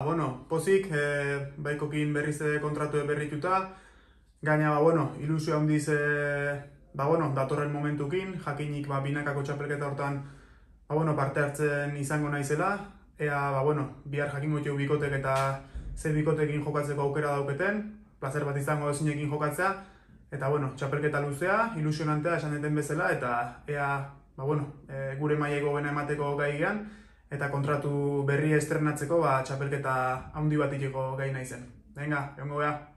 Ba, bueno, pozik, e, eh, baikokin berriz kontratu berrituta, gaina, ba, bueno, ilusio handiz, e, ba, bueno, datorren momentukin, jakinik, ba, binakako txapelketa hortan, ba, bueno, parte hartzen izango naizela, ea, ba, bueno, bihar jakin txeu bikotek eta zer bikotekin jokatzeko aukera dauketen, plazer bat izango esinekin jokatzea, eta, bueno, txapelketa luzea, ilusionantea esan deten bezala, eta, ea, ba, bueno, e, gure maia bene emateko gaigian, eta kontratu berri estrenatzeko ba, txapelketa handi bat ikiko gai naizen. Venga, egon